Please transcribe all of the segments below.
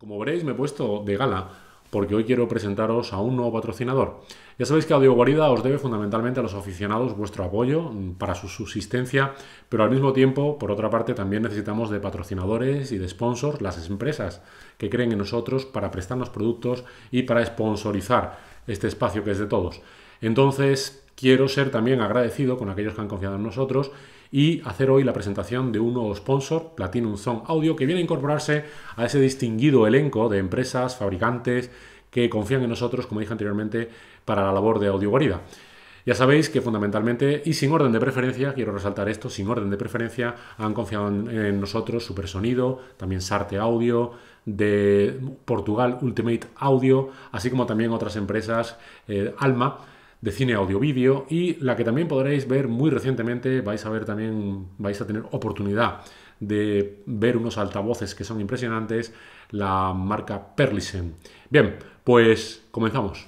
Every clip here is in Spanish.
Como veréis, me he puesto de gala porque hoy quiero presentaros a un nuevo patrocinador. Ya sabéis que Audio Guarida os debe fundamentalmente a los aficionados vuestro apoyo mm, para su subsistencia, pero al mismo tiempo, por otra parte, también necesitamos de patrocinadores y de sponsors, las empresas que creen en nosotros para prestarnos productos y para sponsorizar este espacio que es de todos. Entonces, quiero ser también agradecido con aquellos que han confiado en nosotros y hacer hoy la presentación de un nuevo sponsor, Platinum Zone Audio, que viene a incorporarse a ese distinguido elenco de empresas, fabricantes que confían en nosotros, como dije anteriormente, para la labor de audio guarida. Ya sabéis que fundamentalmente y sin orden de preferencia, quiero resaltar esto, sin orden de preferencia, han confiado en, nosotros Supersonido, también Sarte Audio, de Portugal Ultimate Audio, así como también otras empresas, eh, Alma, de cine audio-vídeo y la que también podréis ver muy recientemente, vais a ver también, vais a tener oportunidad de ver unos altavoces que son impresionantes, la marca Perlisen. Bien, pues comenzamos.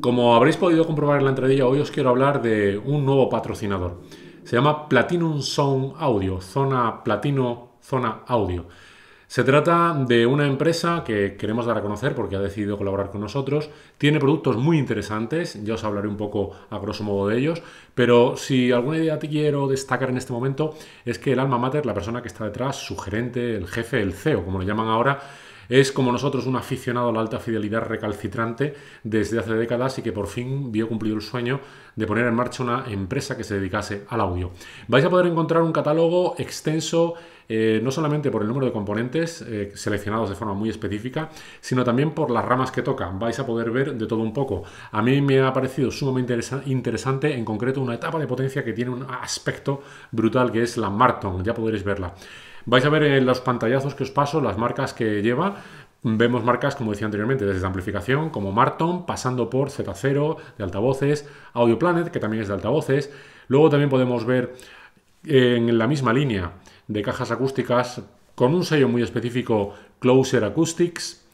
Como habréis podido comprobar en la entrevista, hoy os quiero hablar de un nuevo patrocinador. Se llama Platinum Sound Audio, zona platino, zona audio. Se trata de una empresa que queremos dar a conocer porque ha decidido colaborar con nosotros. Tiene productos muy interesantes, ya os hablaré un poco a grosso modo de ellos, pero si alguna idea te quiero destacar en este momento es que el alma mater, la persona que está detrás, su gerente, el jefe, el CEO, como lo llaman ahora, es como nosotros un aficionado a la alta fidelidad recalcitrante desde hace décadas y que por fin vio cumplido el sueño de poner en marcha una empresa que se dedicase al audio. Vais a poder encontrar un catálogo extenso eh, no solamente por el número de componentes eh, seleccionados de forma muy específica, sino también por las ramas que toca. Vais a poder ver de todo un poco. A mí me ha parecido sumamente interesante, en concreto, una etapa de potencia que tiene un aspecto brutal, que es la Marton. Ya podréis verla. Vais a ver en eh, los pantallazos que os paso las marcas que lleva. Vemos marcas, como decía anteriormente, desde amplificación, como Marton, pasando por Z0 de altavoces, Audio Planet, que también es de altavoces. Luego también podemos ver en la misma línea de cajas acústicas con un sello muy específico, Closer Acoustics,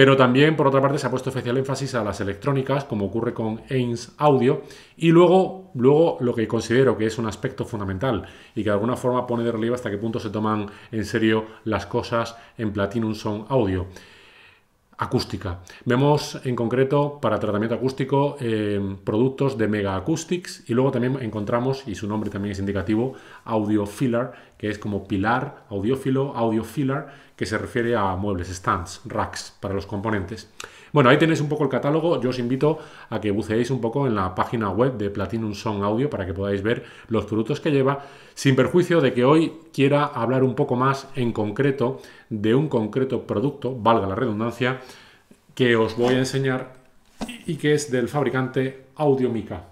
pero también, por otra parte, se ha puesto especial énfasis a las electrónicas, como ocurre con Ains Audio. Y luego, luego lo que considero que es un aspecto fundamental y que de alguna forma pone de relieve hasta qué punto se toman en serio las cosas en Platinum Sound Audio acústica. Vemos en concreto para tratamiento acústico em, productos de Mega Acoustics y luego también encontramos, y su nombre también es indicativo, filler, que es como pilar, audiófilo, audiofiller, que se refiere a muebles, stands, racks para los componentes. Bueno, ahí tenéis un poco el catálogo. Yo os invito a que buceéis un poco en la página web de Platinum Song Audio para que podáis ver los productos que lleva, sin perjuicio de que hoy quiera hablar un poco más en concreto de un concreto producto, valga la redundancia, que os voy a enseñar y que es del fabricante Audiomica.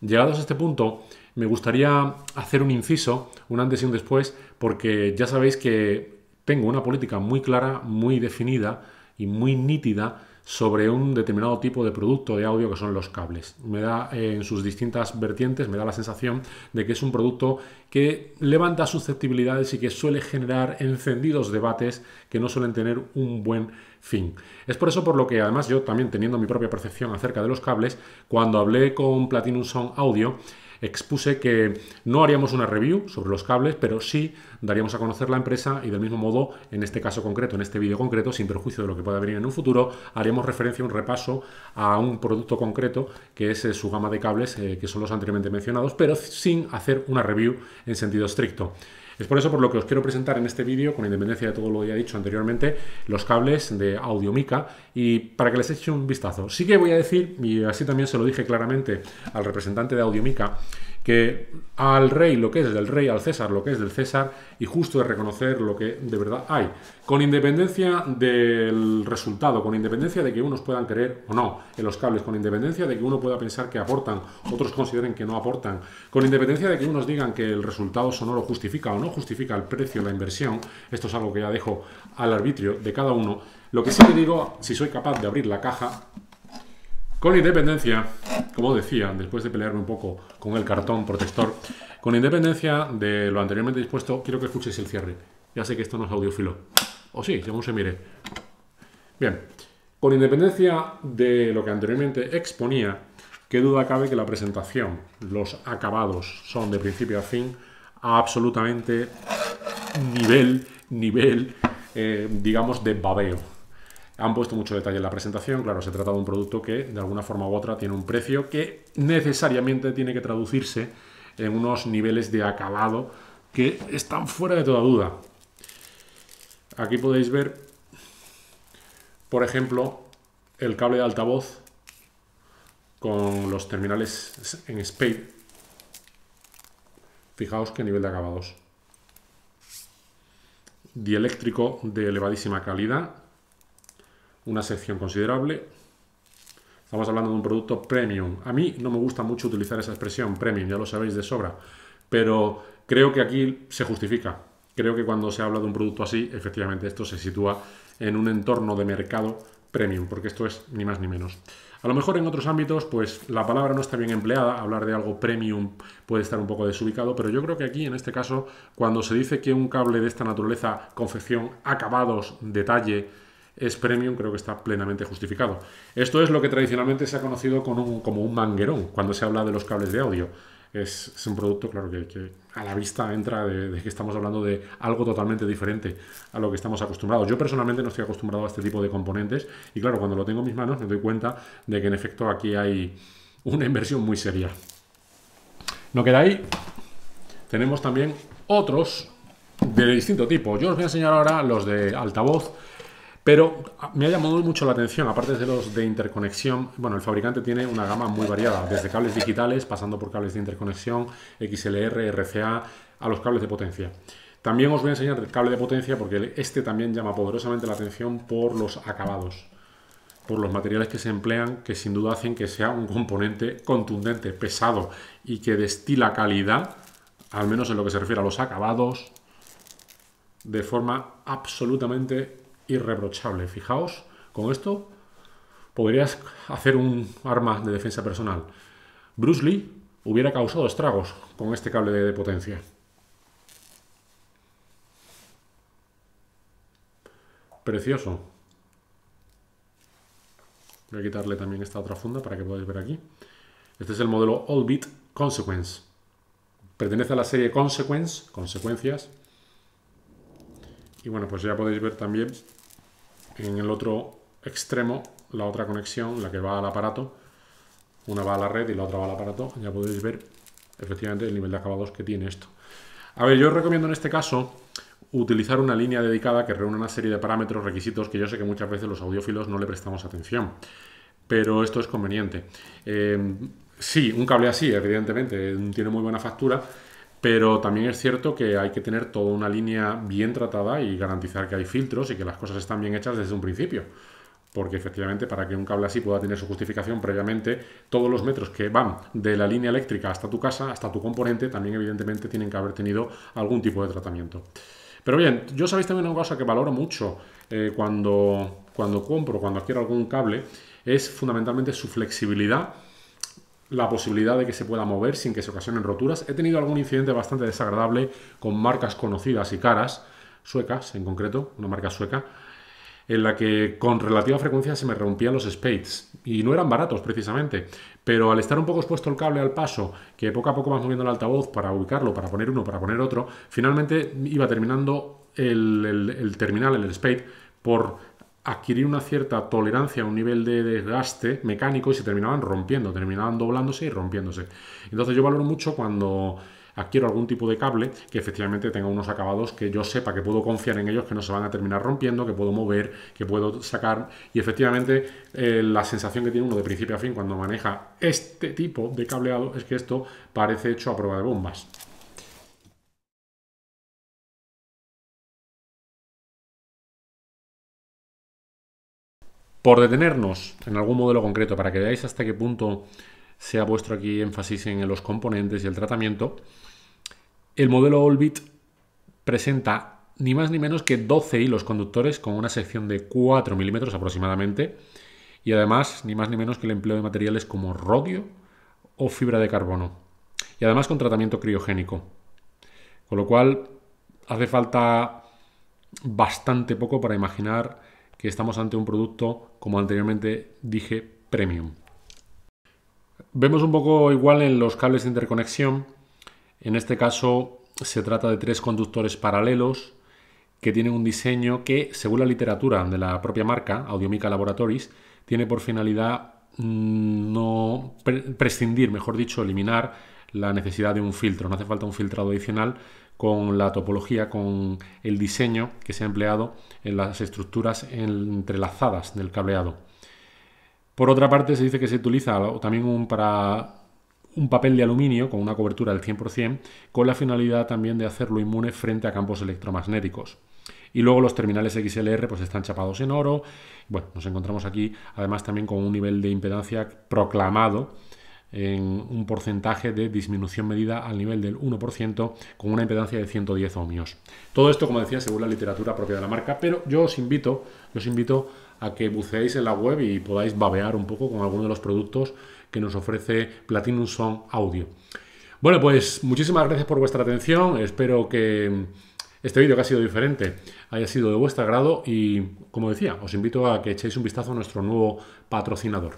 Llegados a este punto, me gustaría hacer un inciso, un antes y un después, porque ya sabéis que tengo una política muy clara, muy definida y muy nítida sobre un determinado tipo de producto de audio que son los cables. Me da eh, en sus distintas vertientes, me da la sensación de que es un producto que levanta susceptibilidades y que suele generar encendidos debates que no suelen tener un buen fin. Es por eso por lo que además yo también teniendo mi propia percepción acerca de los cables, cuando hablé con Platinum Sound Audio, expuse que no haríamos una review sobre los cables, pero sí daríamos a conocer la empresa y del mismo modo, en este caso concreto, en este vídeo concreto, sin perjuicio de lo que pueda venir en un futuro, haremos referencia, un repaso a un producto concreto que es eh, su gama de cables, eh, que son los anteriormente mencionados, pero sin hacer una review en sentido estricto. Es por eso por lo que os quiero presentar en este vídeo, con independencia de todo lo que ya he dicho anteriormente, los cables de audiomica y para que les eche un vistazo. Sí que voy a decir, y así también se lo dije claramente al representante de audiomica que al rey lo que es del rey, al César lo que es del César, y justo es reconocer lo que de verdad hay, con independencia del resultado, con independencia de que unos puedan creer o no en los cables, con independencia de que uno pueda pensar que aportan, otros consideren que no aportan, con independencia de que unos digan que el resultado sonoro justifica o no justifica el precio, la inversión, esto es algo que ya dejo al arbitrio de cada uno, lo que sí que digo, si soy capaz de abrir la caja, con independencia, como decía, después de pelearme un poco con el cartón protector, con independencia de lo anteriormente dispuesto, quiero que escuchéis el cierre. Ya sé que esto no es audiófilo. O sí, según se mire. Bien, con independencia de lo que anteriormente exponía, qué duda cabe que la presentación, los acabados son de principio a fin absolutamente nivel, nivel, eh, digamos, de babeo. Han puesto mucho detalle en la presentación, claro, se trata de un producto que de alguna forma u otra tiene un precio que necesariamente tiene que traducirse en unos niveles de acabado que están fuera de toda duda. Aquí podéis ver, por ejemplo, el cable de altavoz con los terminales en Spade. Fijaos qué nivel de acabados. Dieléctrico de elevadísima calidad, una sección considerable. Estamos hablando de un producto premium. A mí no me gusta mucho utilizar esa expresión premium, ya lo sabéis de sobra, pero creo que aquí se justifica. Creo que cuando se habla de un producto así, efectivamente esto se sitúa en un entorno de mercado premium, porque esto es ni más ni menos. A lo mejor en otros ámbitos, pues la palabra no está bien empleada, hablar de algo premium puede estar un poco desubicado, pero yo creo que aquí, en este caso, cuando se dice que un cable de esta naturaleza, confección, acabados, detalle, es premium, creo que está plenamente justificado. Esto es lo que tradicionalmente se ha conocido como un manguerón cuando se habla de los cables de audio. Es, un producto, claro, que, a la vista entra de, de, que estamos hablando de algo totalmente diferente a lo que estamos acostumbrados. Yo personalmente no estoy acostumbrado a este tipo de componentes y claro, cuando lo tengo en mis manos me doy cuenta de que en efecto aquí hay una inversión muy seria. No queda ahí. Tenemos también otros de distinto tipo. Yo os voy a enseñar ahora los de altavoz pero ah, me ha llamado mucho la atención, aparte de los de interconexión, bueno, el fabricante tiene una gama muy variada, desde cables digitales, pasando por cables de interconexión, XLR, RCA, a los cables de potencia. También os voy a enseñar el cable de potencia porque este también llama poderosamente la atención por los acabados, por los materiales que se emplean, que sin duda hacen que sea un componente contundente, pesado y que destila calidad, al menos en lo que se refiere a los acabados, de forma absolutamente irreprochable. Fijaos, con esto podrías hacer un arma de defensa personal. Bruce Lee hubiera causado estragos con este cable de potencia. Precioso. Voy a quitarle también esta otra funda para que podáis ver aquí. Este es el modelo All Beat Consequence. Pertenece a la serie Consequence, consecuencias. Y bueno, pues ya podéis ver también en el otro extremo la otra conexión, la que va al aparato. Una va a la red y la otra va al aparato. Ya podéis ver efectivamente el nivel de acabados que tiene esto. A ver, yo os recomiendo en este caso utilizar una línea dedicada que reúna una serie de parámetros, requisitos que yo sé que muchas veces los audiófilos no le prestamos atención. Pero esto es conveniente. Eh, sí, un cable así, evidentemente, tiene muy buena factura, pero también es cierto que hay que tener toda una línea bien tratada y garantizar que hay filtros y que las cosas están bien hechas desde un principio. Porque efectivamente para que un cable así pueda tener su justificación previamente, todos los metros que van de la línea eléctrica hasta tu casa, hasta tu componente, también evidentemente tienen que haber tenido algún tipo de tratamiento. Pero bien, yo sabéis también una cosa que valoro mucho eh, cuando, cuando compro, cuando adquiero algún cable, es fundamentalmente su flexibilidad la posibilidad de que se pueda mover sin que se ocasionen roturas. He tenido algún incidente bastante desagradable con marcas conocidas y caras, suecas en concreto, una marca sueca, en la que con relativa frecuencia se me rompían los spades y no eran baratos precisamente, pero al estar un poco expuesto el cable al paso, que poco a poco vas moviendo el altavoz para ubicarlo, para poner uno, para poner otro, finalmente iba terminando el, el terminal, el spade, por adquirir una cierta tolerancia a un nivel de desgaste mecánico y se terminaban rompiendo, terminaban doblándose y rompiéndose. Entonces yo valoro mucho cuando adquiero algún tipo de cable que efectivamente tenga unos acabados que yo sepa que puedo confiar en ellos, que no se van a terminar rompiendo, que puedo mover, que puedo sacar. Y efectivamente eh, la sensación que tiene uno de principio a fin cuando maneja este tipo de cableado es que esto parece hecho a prueba de bombas. Por detenernos en algún modelo concreto para que veáis hasta qué punto se ha puesto aquí énfasis en los componentes y el tratamiento, el modelo Olbit presenta ni más ni menos que 12 hilos conductores con una sección de 4 milímetros aproximadamente y además ni más ni menos que el empleo de materiales como rodio o fibra de carbono y además con tratamiento criogénico. Con lo cual hace falta bastante poco para imaginar que estamos ante un producto, como anteriormente dije, premium. Vemos un poco igual en los cables de interconexión. En este caso se trata de tres conductores paralelos que tienen un diseño que, según la literatura de la propia marca, Audiomica Laboratories, tiene por finalidad mm, no prescindir, mejor dicho, eliminar la necesidad de un filtro. No hace falta un filtrado adicional con la topología, con el diseño que se ha empleado en las estructuras entrelazadas del cableado. Por otra parte, se dice que se utiliza también un, para un papel de aluminio con una cobertura del 100%, con la finalidad también de hacerlo inmune frente a campos electromagnéticos. Y luego los terminales XLR pues están chapados en oro. Bueno, nos encontramos aquí además también con un nivel de impedancia proclamado en un porcentaje de disminución medida al nivel del 1% con una impedancia de 110 ohmios. Todo esto, como decía, según la literatura propia de la marca, pero yo os invito, invito a que buceéis en la web y podáis babear un poco con alguno de los productos que nos ofrece Platinum Sound Audio. Bueno, pues muchísimas gracias por vuestra atención. Espero que este vídeo que ha sido diferente haya sido de vuestro agrado y, como decía, os invito a que echéis un vistazo a nuestro nuevo patrocinador.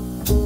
Música